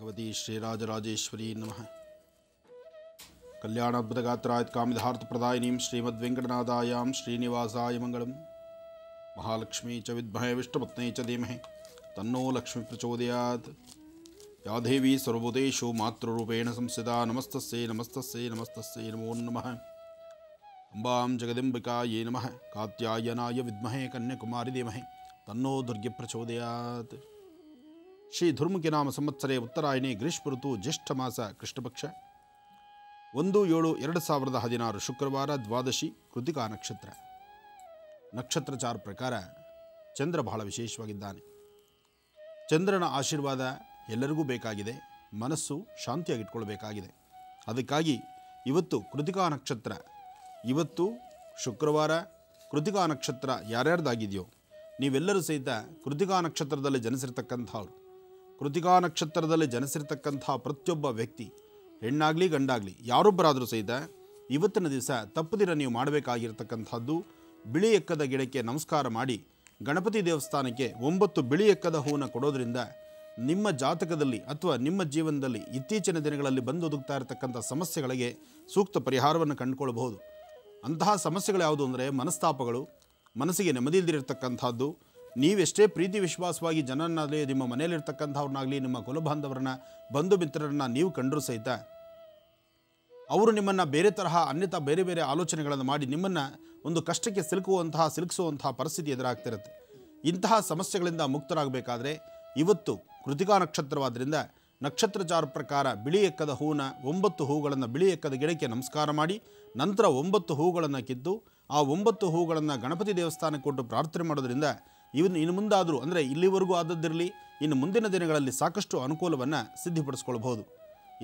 भगवती श्रीराजराजेश्वरी नम कल्याणाद्भुतगात्राय कामिधार्थप्रदायिनीं श्रीमद्वेङ्कटनाथायां श्रीनिवासाय मङ्गलं महालक्ष्मी च विद्महे विष्णुपत्नी च धीमहि तन्नो लक्ष्मी प्रचोदयात् या देवी सर्वभूतेषु मातृरूपेण संस्थिता नमस्तस्यै नमस्तस्यै नमस्तस्यै नमो नमः अम्बां जगदम्बिकायै नमः कात्यायनाय विद्महे कन्याकुमारी धीमहि तन्नो दुर्गप्रचोदयात् ಶ್ರೀ ನಾಮ ಸಂವತ್ಸರೆ ಉತ್ತರಾಯಣಿ ಗ್ರೀಷ್ಮ ಋತು ಜ್ಯೇಷ್ಠ ಮಾಸ ಕೃಷ್ಣಪಕ್ಷ ಒಂದು ಏಳು ಎರಡು ಸಾವಿರದ ಹದಿನಾರು ಶುಕ್ರವಾರ ದ್ವಾದಶಿ ಕೃತಿಕಾ ನಕ್ಷತ್ರ ನಕ್ಷತ್ರಚಾರ ಪ್ರಕಾರ ಚಂದ್ರ ಬಹಳ ವಿಶೇಷವಾಗಿದ್ದಾನೆ ಚಂದ್ರನ ಆಶೀರ್ವಾದ ಎಲ್ಲರಿಗೂ ಬೇಕಾಗಿದೆ ಮನಸ್ಸು ಶಾಂತಿಯಾಗಿಟ್ಕೊಳ್ಬೇಕಾಗಿದೆ ಅದಕ್ಕಾಗಿ ಇವತ್ತು ಕೃತಿಕಾ ನಕ್ಷತ್ರ ಇವತ್ತು ಶುಕ್ರವಾರ ಕೃತಿಕಾ ನಕ್ಷತ್ರ ಯಾರ್ಯಾರ್ದಾಗಿದೆಯೋ ನೀವೆಲ್ಲರೂ ಸಹಿತ ಕೃತಿಕಾ ನಕ್ಷತ್ರದಲ್ಲಿ ಜನಿಸಿರ್ತಕ್ಕಂಥವ್ರು ಕೃತಿಕಾ ನಕ್ಷತ್ರದಲ್ಲಿ ಜನಿಸಿರ್ತಕ್ಕಂಥ ಪ್ರತಿಯೊಬ್ಬ ವ್ಯಕ್ತಿ ಹೆಣ್ಣಾಗಲಿ ಗಂಡಾಗಲಿ ಯಾರೊಬ್ಬರಾದರೂ ಸಹಿತ ಇವತ್ತಿನ ದಿವಸ ತಪ್ಪದಿರ ನೀವು ಮಾಡಬೇಕಾಗಿರ್ತಕ್ಕಂಥದ್ದು ಬಿಳಿ ಎಕ್ಕದ ಗಿಡಕ್ಕೆ ನಮಸ್ಕಾರ ಮಾಡಿ ಗಣಪತಿ ದೇವಸ್ಥಾನಕ್ಕೆ ಒಂಬತ್ತು ಬಿಳಿ ಎಕ್ಕದ ಹೂವನ್ನು ಕೊಡೋದ್ರಿಂದ ನಿಮ್ಮ ಜಾತಕದಲ್ಲಿ ಅಥವಾ ನಿಮ್ಮ ಜೀವನದಲ್ಲಿ ಇತ್ತೀಚಿನ ದಿನಗಳಲ್ಲಿ ಬಂದು ಒದಗ್ತಾ ಇರತಕ್ಕಂಥ ಸಮಸ್ಯೆಗಳಿಗೆ ಸೂಕ್ತ ಪರಿಹಾರವನ್ನು ಕಂಡುಕೊಳ್ಬಹುದು ಅಂತಹ ಸಮಸ್ಯೆಗಳು ಯಾವುದು ಅಂದರೆ ಮನಸ್ತಾಪಗಳು ಮನಸ್ಸಿಗೆ ನೆಮ್ಮದಿಲ್ದಿರತಕ್ಕಂಥದ್ದು ನೀವೆಷ್ಟೇ ಪ್ರೀತಿ ವಿಶ್ವಾಸವಾಗಿ ಜನನಾಗಲಿ ನಿಮ್ಮ ಮನೆಯಲ್ಲಿರ್ತಕ್ಕಂಥವ್ರನ್ನಾಗಲಿ ನಿಮ್ಮ ಕುಲಬಾಂಧವರನ್ನ ಬಂಧು ಮಿತ್ರರನ್ನ ನೀವು ಕಂಡರೂ ಸಹಿತ ಅವರು ನಿಮ್ಮನ್ನು ಬೇರೆ ತರಹ ಅನ್ಯತ ಬೇರೆ ಬೇರೆ ಆಲೋಚನೆಗಳನ್ನು ಮಾಡಿ ನಿಮ್ಮನ್ನು ಒಂದು ಕಷ್ಟಕ್ಕೆ ಸಿಲುಕುವಂತಹ ಸಿಲುಕಿಸುವಂತಹ ಪರಿಸ್ಥಿತಿ ಎದುರಾಗ್ತಿರುತ್ತೆ ಇಂತಹ ಸಮಸ್ಯೆಗಳಿಂದ ಮುಕ್ತರಾಗಬೇಕಾದ್ರೆ ಇವತ್ತು ಕೃತಿಕಾ ನಕ್ಷತ್ರವಾದ್ದರಿಂದ ನಕ್ಷತ್ರ ಪ್ರಕಾರ ಬಿಳಿ ಎಕ್ಕದ ಹೂವಿನ ಒಂಬತ್ತು ಹೂಗಳನ್ನು ಬಿಳಿ ಎಕ್ಕದ ಗಿಡಕ್ಕೆ ನಮಸ್ಕಾರ ಮಾಡಿ ನಂತರ ಒಂಬತ್ತು ಹೂಗಳನ್ನು ಕಿತ್ತು ಆ ಒಂಬತ್ತು ಹೂಗಳನ್ನು ಗಣಪತಿ ದೇವಸ್ಥಾನಕ್ಕೆ ಕೊಟ್ಟು ಪ್ರಾರ್ಥನೆ ಮಾಡೋದರಿಂದ ಇವನ್ ಇನ್ನು ಮುಂದಾದರೂ ಅಂದರೆ ಇಲ್ಲಿವರೆಗೂ ಆದದ್ದಿರಲಿ ಇನ್ನು ಮುಂದಿನ ದಿನಗಳಲ್ಲಿ ಸಾಕಷ್ಟು ಅನುಕೂಲವನ್ನು ಸಿದ್ಧಿಪಡಿಸ್ಕೊಳ್ಬಹುದು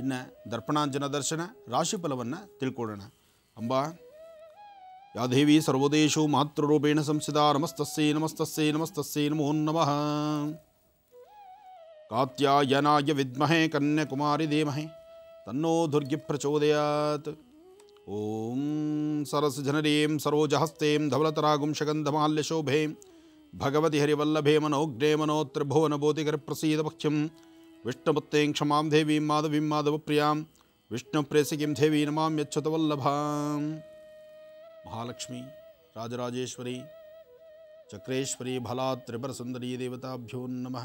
ಇನ್ನು ದರ್ಪಣಾಂಜನ ದರ್ಶನ ರಾಶಿಫಲವನ್ನು ತಿಳ್ಕೊಳ್ಳೋಣ ಅಂಬಾ ಯಾ ದೇವಿ ಸರ್ವೋದೇಶು ಮಾತೃರೂಪೇಣ ಸಂಸಿದ ನಮಸ್ತಸ್ಸೇ ನಮಸ್ತಸ್ಸೇ ನಮಸ್ತಸ್ಸೇ ನಮೋ ನಮಃ ಕಾತ್ಯಾಯನಾಯ ವಿದ್ಮಹೆ ಕನ್ಯಾಕುಮಾರಿ ಧೀಮಹೆ ತನ್ನೋ ದುರ್ಗಿ ಪ್ರಚೋದಯಾತ್ ಓಂ ಸರಸ ಜನರೀಂ ಸರೋಜಹಸ್ತೇಂ ಧವಲತರಾಗುಂ ಶೋಭೇಂ भगवति हरिवल्लभे मनोग्रे मनोत्र विष्णुपत्ते क्षमा देवी माधवी माधव प्रियां विष्णु विष्णुप्रेसिकीं देवी यछत वल्लभा महालक्ष्मी राजराजेश्वरी चक्रेश्वरी भला सुंदरी देवताभ्यो नम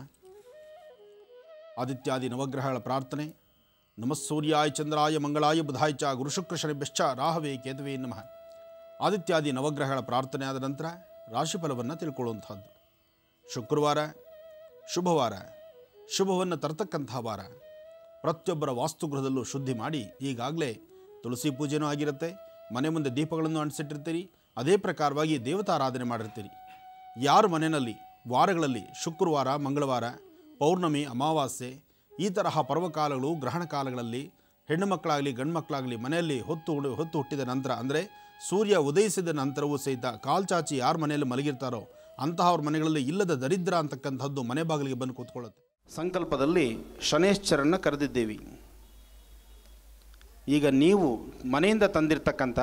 आदित्यादि नवग्रह ಪ್ರಾರ್ಥನೆ ನಮಸ್ಸೂರ್ಯಾಯ ಚಂದ್ರಾಯ ಮಂಗಳಾಯ ಬುಧಾಯ ಚ ಗುರುಶುಕ್ರಶನಿಭ್ಯಶ್ಚ राहवे केतवे नम ಆದಿತ್ಯಾದಿ नवग्रह ಪ್ರಾರ್ಥನೆ ಆದ ರಾಶಿಫಲವನ್ನು ತಿಳ್ಕೊಳ್ಳುವಂಥದ್ದು ಶುಕ್ರವಾರ ಶುಭವಾರ ಶುಭವನ್ನು ತರ್ತಕ್ಕಂಥ ವಾರ ಪ್ರತಿಯೊಬ್ಬರ ವಾಸ್ತುಗೃಹದಲ್ಲೂ ಶುದ್ಧಿ ಮಾಡಿ ಈಗಾಗಲೇ ತುಳಸಿ ಪೂಜೆನೂ ಆಗಿರುತ್ತೆ ಮನೆ ಮುಂದೆ ದೀಪಗಳನ್ನು ಅಂಟಿಸಿಟ್ಟಿರ್ತೀರಿ ಅದೇ ಪ್ರಕಾರವಾಗಿ ದೇವತಾರಾಧನೆ ಮಾಡಿರ್ತೀರಿ ಯಾರು ಮನೆಯಲ್ಲಿ ವಾರಗಳಲ್ಲಿ ಶುಕ್ರವಾರ ಮಂಗಳವಾರ ಪೌರ್ಣಮಿ ಅಮಾವಾಸ್ಯೆ ಈ ತರಹ ಪರ್ವಕಾಲಗಳು ಗ್ರಹಣ ಕಾಲಗಳಲ್ಲಿ ಹೆಣ್ಣು ಮಕ್ಕಳಾಗಲಿ ಗಂಡು ಮಕ್ಕಳಾಗಲಿ ಮನೆಯಲ್ಲಿ ಹೊತ್ತು ಹೊತ್ತು ಹುಟ್ಟಿದ ನಂತರ ಅಂದರೆ ಸೂರ್ಯ ಉದಯಿಸಿದ ನಂತರವೂ ಸಹಿತ ಕಾಲ್ಚಾಚಿ ಯಾರ ಮನೆಯಲ್ಲಿ ಮಲಗಿರ್ತಾರೋ ಅಂತಹವ್ರ ಮನೆಗಳಲ್ಲಿ ಇಲ್ಲದ ದರಿದ್ರ ಅಂತಕ್ಕಂಥದ್ದು ಮನೆ ಬಾಗಿಲಿಗೆ ಬಂದು ಕೂತ್ಕೊಳ್ಳುತ್ತೆ ಸಂಕಲ್ಪದಲ್ಲಿ ಶನೇಶ್ಚರನ್ನು ಕರೆದಿದ್ದೇವೆ ಈಗ ನೀವು ಮನೆಯಿಂದ ತಂದಿರತಕ್ಕಂಥ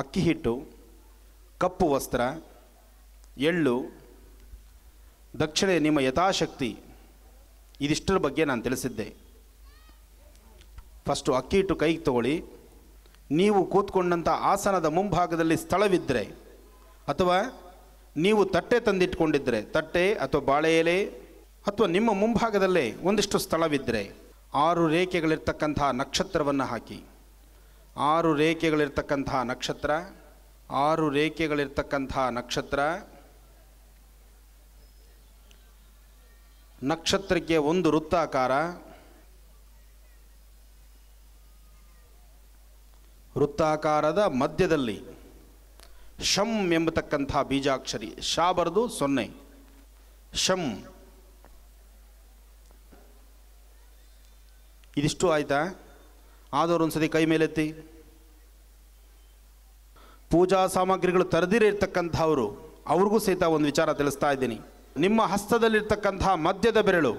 ಅಕ್ಕಿ ಹಿಟ್ಟು ಕಪ್ಪು ವಸ್ತ್ರ ಎಳ್ಳು ದಕ್ಷಿಣೆ ನಿಮ್ಮ ಯಥಾಶಕ್ತಿ ಇದಿಷ್ಟರ ಬಗ್ಗೆ ನಾನು ತಿಳಿಸಿದ್ದೆ ಫಸ್ಟು ಅಕ್ಕಿ ಹಿಟ್ಟು ಕೈಗೆ ತಗೊಳ್ಳಿ ನೀವು ಕೂತ್ಕೊಂಡಂಥ ಆಸನದ ಮುಂಭಾಗದಲ್ಲಿ ಸ್ಥಳವಿದ್ದರೆ ಅಥವಾ ನೀವು ತಟ್ಟೆ ತಂದಿಟ್ಕೊಂಡಿದ್ದರೆ ತಟ್ಟೆ ಅಥವಾ ಬಾಳೆ ಎಲೆ ಅಥವಾ ನಿಮ್ಮ ಮುಂಭಾಗದಲ್ಲೇ ಒಂದಿಷ್ಟು ಸ್ಥಳವಿದ್ದರೆ ಆರು ರೇಖೆಗಳಿರ್ತಕ್ಕಂಥ ನಕ್ಷತ್ರವನ್ನು ಹಾಕಿ ಆರು ರೇಖೆಗಳಿರ್ತಕ್ಕಂತಹ ನಕ್ಷತ್ರ ಆರು ರೇಖೆಗಳಿರ್ತಕ್ಕಂಥ ನಕ್ಷತ್ರ ನಕ್ಷತ್ರಕ್ಕೆ ಒಂದು ವೃತ್ತಾಕಾರ ವೃತ್ತಾಕಾರದ ಮಧ್ಯದಲ್ಲಿ ಶಂ ಎಂಬತಕ್ಕಂಥ ಬೀಜಾಕ್ಷರಿ ಶಾ ಬರೆದು ಸೊನ್ನೆ ಶಂ ಇದಿಷ್ಟು ಆಯಿತಾ ಆದವ್ರು ಒಂದ್ಸತಿ ಕೈ ಮೇಲೆತ್ತಿ ಪೂಜಾ ಸಾಮಗ್ರಿಗಳು ತರದಿರಿರ್ತಕ್ಕಂಥವರು ಅವ್ರಿಗೂ ಸಹಿತ ಒಂದು ವಿಚಾರ ತಿಳಿಸ್ತಾ ಇದ್ದೀನಿ ನಿಮ್ಮ ಹಸ್ತದಲ್ಲಿರ್ತಕ್ಕಂಥ ಮದ್ಯದ ಬೆರಳು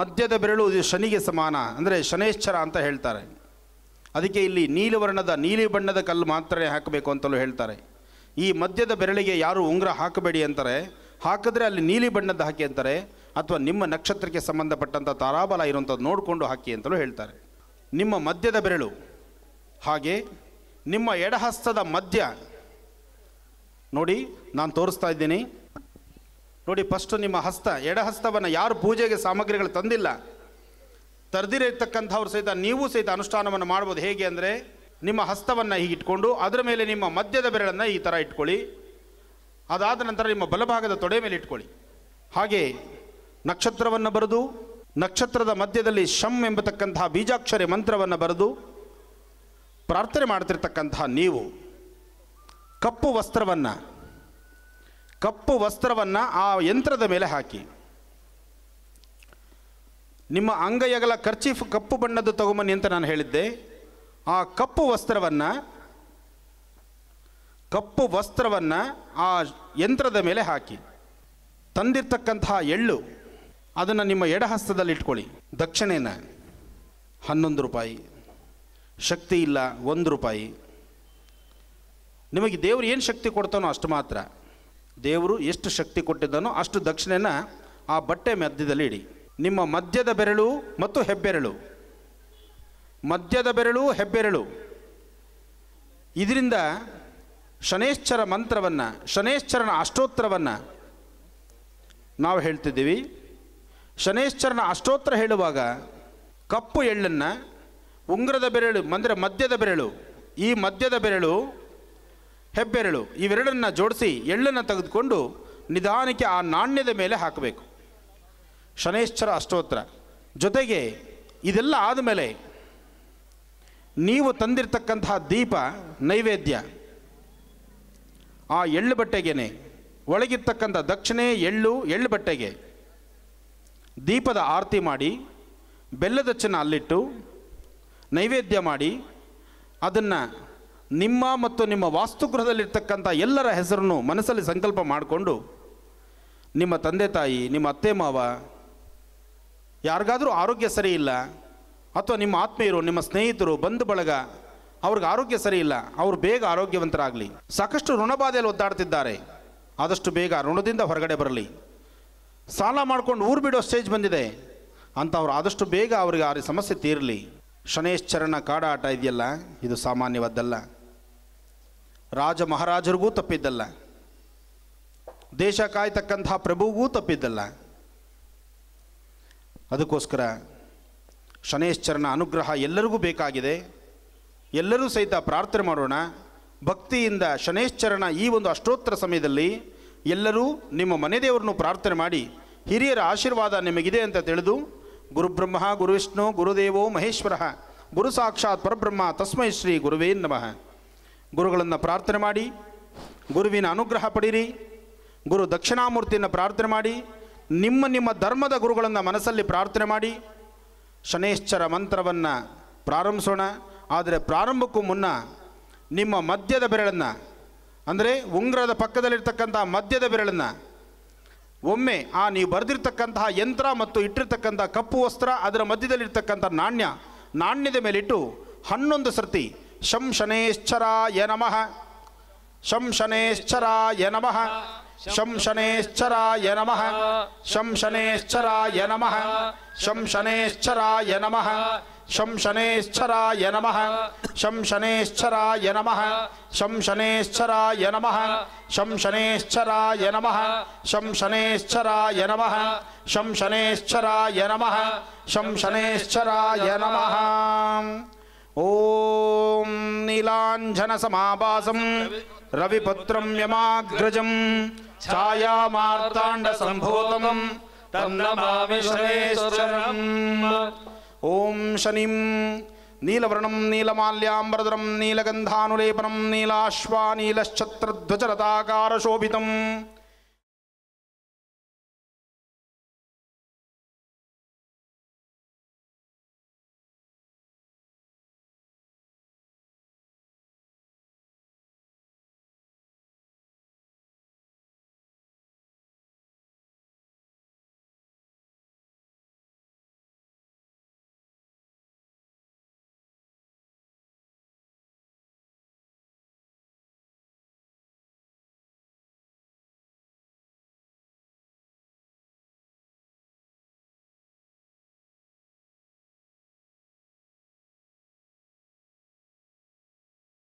ಮದ್ಯದ ಬೆರಳು ಇದು ಶನಿಗೆ ಸಮಾನ ಅಂದರೆ ಶನೇಶ್ವರ ಅಂತ ಹೇಳ್ತಾರೆ ಅದಕ್ಕೆ ಇಲ್ಲಿ ವರ್ಣದ ನೀಲಿ ಬಣ್ಣದ ಕಲ್ಲು ಮಾತ್ರ ಹಾಕಬೇಕು ಅಂತಲೂ ಹೇಳ್ತಾರೆ ಈ ಮದ್ಯದ ಬೆರಳಿಗೆ ಯಾರು ಉಂಗುರ ಹಾಕಬೇಡಿ ಅಂತಾರೆ ಹಾಕಿದ್ರೆ ಅಲ್ಲಿ ನೀಲಿ ಬಣ್ಣದ ಹಾಕಿ ಅಂತಾರೆ ಅಥವಾ ನಿಮ್ಮ ನಕ್ಷತ್ರಕ್ಕೆ ಸಂಬಂಧಪಟ್ಟಂಥ ತಾರಾಬಲ ಇರುವಂಥದ್ದು ನೋಡಿಕೊಂಡು ಹಾಕಿ ಅಂತಲೂ ಹೇಳ್ತಾರೆ ನಿಮ್ಮ ಮದ್ಯದ ಬೆರಳು ಹಾಗೆ ನಿಮ್ಮ ಎಡಹಸ್ತದ ಮಧ್ಯ ನೋಡಿ ನಾನು ತೋರಿಸ್ತಾ ಇದ್ದೀನಿ ನೋಡಿ ಫಸ್ಟು ನಿಮ್ಮ ಹಸ್ತ ಎಡಹಸ್ತವನ್ನು ಯಾರು ಪೂಜೆಗೆ ಸಾಮಗ್ರಿಗಳು ತಂದಿಲ್ಲ ತರ್ದಿರ ಸಹಿತ ನೀವು ಸಹಿತ ಅನುಷ್ಠಾನವನ್ನು ಮಾಡ್ಬೋದು ಹೇಗೆ ಅಂದರೆ ನಿಮ್ಮ ಹಸ್ತವನ್ನು ಇಟ್ಕೊಂಡು ಅದರ ಮೇಲೆ ನಿಮ್ಮ ಮಧ್ಯದ ಬೆರಳನ್ನು ಈ ಥರ ಇಟ್ಕೊಳ್ಳಿ ಅದಾದ ನಂತರ ನಿಮ್ಮ ಬಲಭಾಗದ ತೊಡೆ ಮೇಲೆ ಇಟ್ಕೊಳ್ಳಿ ಹಾಗೆ ನಕ್ಷತ್ರವನ್ನು ಬರೆದು ನಕ್ಷತ್ರದ ಮಧ್ಯದಲ್ಲಿ ಶಂ ಎಂಬತಕ್ಕಂತಹ ಬೀಜಾಕ್ಷರಿ ಮಂತ್ರವನ್ನು ಬರೆದು ಪ್ರಾರ್ಥನೆ ಮಾಡ್ತಿರ್ತಕ್ಕಂತಹ ನೀವು ಕಪ್ಪು ವಸ್ತ್ರವನ್ನು ಕಪ್ಪು ವಸ್ತ್ರವನ್ನು ಆ ಯಂತ್ರದ ಮೇಲೆ ಹಾಕಿ ನಿಮ್ಮ ಅಂಗಯಗಲ ಖರ್ಚೀಫ್ ಕಪ್ಪು ಬಣ್ಣದ್ದು ತಗೊಂಬನ್ನಿ ಅಂತ ನಾನು ಹೇಳಿದ್ದೆ ಆ ಕಪ್ಪು ವಸ್ತ್ರವನ್ನು ಕಪ್ಪು ವಸ್ತ್ರವನ್ನು ಆ ಯಂತ್ರದ ಮೇಲೆ ಹಾಕಿ ತಂದಿರ್ತಕ್ಕಂತಹ ಎಳ್ಳು ಅದನ್ನು ನಿಮ್ಮ ಎಡಹಸ್ತದಲ್ಲಿ ಇಟ್ಕೊಳ್ಳಿ ದಕ್ಷಿಣೆನ ಹನ್ನೊಂದು ರೂಪಾಯಿ ಶಕ್ತಿ ಇಲ್ಲ ಒಂದು ರೂಪಾಯಿ ನಿಮಗೆ ದೇವರು ಏನು ಶಕ್ತಿ ಕೊಡ್ತಾನೋ ಅಷ್ಟು ಮಾತ್ರ ದೇವರು ಎಷ್ಟು ಶಕ್ತಿ ಕೊಟ್ಟಿದ್ದಾನೋ ಅಷ್ಟು ದಕ್ಷಿಣೆನ ಆ ಬಟ್ಟೆ ಮಧ್ಯದಲ್ಲಿ ಇಡಿ ನಿಮ್ಮ ಮಧ್ಯದ ಬೆರಳು ಮತ್ತು ಹೆಬ್ಬೆರಳು ಮಧ್ಯದ ಬೆರಳು ಹೆಬ್ಬೆರಳು ಇದರಿಂದ ಶನೇಶ್ಚರ ಮಂತ್ರವನ್ನು ಶನೇಶ್ಚರನ ಅಷ್ಟೋತ್ತರವನ್ನು ನಾವು ಹೇಳ್ತಿದ್ದೀವಿ ಶನೇಶ್ಚರನ ಅಷ್ಟೋತ್ತರ ಹೇಳುವಾಗ ಕಪ್ಪು ಎಳ್ಳನ್ನು ಉಂಗ್ರದ ಬೆರಳು ಅಂದರೆ ಮಧ್ಯದ ಬೆರಳು ಈ ಮಧ್ಯದ ಬೆರಳು ಹೆಬ್ಬೆರಳು ಇವೆರಡನ್ನು ಜೋಡಿಸಿ ಎಳ್ಳನ್ನು ತೆಗೆದುಕೊಂಡು ನಿಧಾನಕ್ಕೆ ಆ ನಾಣ್ಯದ ಮೇಲೆ ಹಾಕಬೇಕು ಶನೇಶ್ವರ ಅಷ್ಟೋತ್ರ ಜೊತೆಗೆ ಇದೆಲ್ಲ ಆದಮೇಲೆ ನೀವು ತಂದಿರತಕ್ಕಂತಹ ದೀಪ ನೈವೇದ್ಯ ಆ ಎಳ್ಳು ಬಟ್ಟೆಗೇನೆ ಒಳಗಿರ್ತಕ್ಕಂಥ ದಕ್ಷಿಣೆ ಎಳ್ಳು ಎಳ್ಳು ಬಟ್ಟೆಗೆ ದೀಪದ ಆರತಿ ಮಾಡಿ ಬೆಲ್ಲದಚ್ಚನ್ನು ಅಲ್ಲಿಟ್ಟು ನೈವೇದ್ಯ ಮಾಡಿ ಅದನ್ನು ನಿಮ್ಮ ಮತ್ತು ನಿಮ್ಮ ವಾಸ್ತುಗೃಹದಲ್ಲಿರ್ತಕ್ಕಂಥ ಎಲ್ಲರ ಹೆಸರನ್ನು ಮನಸ್ಸಲ್ಲಿ ಸಂಕಲ್ಪ ಮಾಡಿಕೊಂಡು ನಿಮ್ಮ ತಂದೆ ತಾಯಿ ನಿಮ್ಮ ಅತ್ತೆ ಮಾವ ಯಾರಿಗಾದರೂ ಆರೋಗ್ಯ ಸರಿ ಇಲ್ಲ ಅಥವಾ ನಿಮ್ಮ ಆತ್ಮೀಯರು ನಿಮ್ಮ ಸ್ನೇಹಿತರು ಬಂಧು ಬಳಗ ಅವ್ರಿಗೆ ಆರೋಗ್ಯ ಸರಿ ಇಲ್ಲ ಅವರು ಬೇಗ ಆರೋಗ್ಯವಂತರಾಗಲಿ ಸಾಕಷ್ಟು ಋಣಬಾಧೆಯಲ್ಲಿ ಒದ್ದಾಡ್ತಿದ್ದಾರೆ ಆದಷ್ಟು ಬೇಗ ಋಣದಿಂದ ಹೊರಗಡೆ ಬರಲಿ ಸಾಲ ಮಾಡ್ಕೊಂಡು ಊರು ಬಿಡೋ ಸ್ಟೇಜ್ ಬಂದಿದೆ ಅಂಥವ್ರು ಆದಷ್ಟು ಬೇಗ ಅವರಿಗೆ ಆ ಸಮಸ್ಯೆ ತೀರಲಿ ಶನೇಶ್ಚರಣ ಕಾಡಾಟ ಇದೆಯಲ್ಲ ಇದು ಸಾಮಾನ್ಯವಾದ್ದಲ್ಲ ರಾಜ ಮಹಾರಾಜರಿಗೂ ತಪ್ಪಿದ್ದಲ್ಲ ದೇಶ ಕಾಯ್ತಕ್ಕಂತಹ ಪ್ರಭುವಿಗೂ ತಪ್ಪಿದ್ದಲ್ಲ ಅದಕ್ಕೋಸ್ಕರ ಶನೇಶ್ವರನ ಅನುಗ್ರಹ ಎಲ್ಲರಿಗೂ ಬೇಕಾಗಿದೆ ಎಲ್ಲರೂ ಸಹಿತ ಪ್ರಾರ್ಥನೆ ಮಾಡೋಣ ಭಕ್ತಿಯಿಂದ ಶನೇಶ್ಚರಣ ಈ ಒಂದು ಅಷ್ಟೋತ್ತರ ಸಮಯದಲ್ಲಿ ಎಲ್ಲರೂ ನಿಮ್ಮ ಮನೆ ದೇವರನ್ನು ಪ್ರಾರ್ಥನೆ ಮಾಡಿ ಹಿರಿಯರ ಆಶೀರ್ವಾದ ನಿಮಗಿದೆ ಅಂತ ತಿಳಿದು ಗುರುಬ್ರಹ್ಮ ಗುರುವಿಷ್ಣು ಗುರುದೇವೋ ಮಹೇಶ್ವರ ಗುರು ಸಾಕ್ಷಾತ್ ಪರಬ್ರಹ್ಮ ತಸ್ಮೈ ಶ್ರೀ ಗುರುವೇ ನಮಃ ಗುರುಗಳನ್ನು ಪ್ರಾರ್ಥನೆ ಮಾಡಿ ಗುರುವಿನ ಅನುಗ್ರಹ ಪಡಿರಿ ಗುರು ದಕ್ಷಿಣಾಮೂರ್ತಿಯನ್ನು ಪ್ರಾರ್ಥನೆ ಮಾಡಿ ನಿಮ್ಮ ನಿಮ್ಮ ಧರ್ಮದ ಗುರುಗಳನ್ನು ಮನಸ್ಸಲ್ಲಿ ಪ್ರಾರ್ಥನೆ ಮಾಡಿ ಶನೇಶ್ಚರ ಮಂತ್ರವನ್ನು ಪ್ರಾರಂಭಿಸೋಣ ಆದರೆ ಪ್ರಾರಂಭಕ್ಕೂ ಮುನ್ನ ನಿಮ್ಮ ಮದ್ಯದ ಬೆರಳನ್ನು ಅಂದರೆ ಉಂಗ್ರದ ಪಕ್ಕದಲ್ಲಿರ್ತಕ್ಕಂಥ ಮದ್ಯದ ಬೆರಳನ್ನು ಒಮ್ಮೆ ಆ ನೀವು ಬರೆದಿರ್ತಕ್ಕಂತಹ ಯಂತ್ರ ಮತ್ತು ಇಟ್ಟಿರ್ತಕ್ಕಂಥ ಕಪ್ಪು ವಸ್ತ್ರ ಅದರ ಮಧ್ಯದಲ್ಲಿರ್ತಕ್ಕಂಥ ನಾಣ್ಯ ನಾಣ್ಯದ ಮೇಲಿಟ್ಟು ಹನ್ನೊಂದು ಸರ್ತಿ ಶಂ ಶನೇಶ್ಚರಾಯ ನಮಃ ಶಂ ಶನೇಶ್ಚರಾಯ ನಮಃ शं शनेश्चराय नमः शं शनेश्चराय नमः शं शनेश्चराय नमः शं शनेश्चराय नमः शं शनेश्चराय नमः शं शनेश्चराय नमः शं शनेश्चराय नमः शं शनेश्चराय नमः शं नमः शं शनेश्चराय नमः ॐ नीलाञ्जनसमाभासं रविपुत्रं यमाग्रजम् छायामार्ताण्डसम्भूतम् तन्नमामि शनेश्वरम् ॐ शनिं नीलवर्णं नीलमाल्याम्बरधरं नीलगन्धानुलेपनं नीलाश्वा नीलश्चत्रध्वजरताकारशोभितम्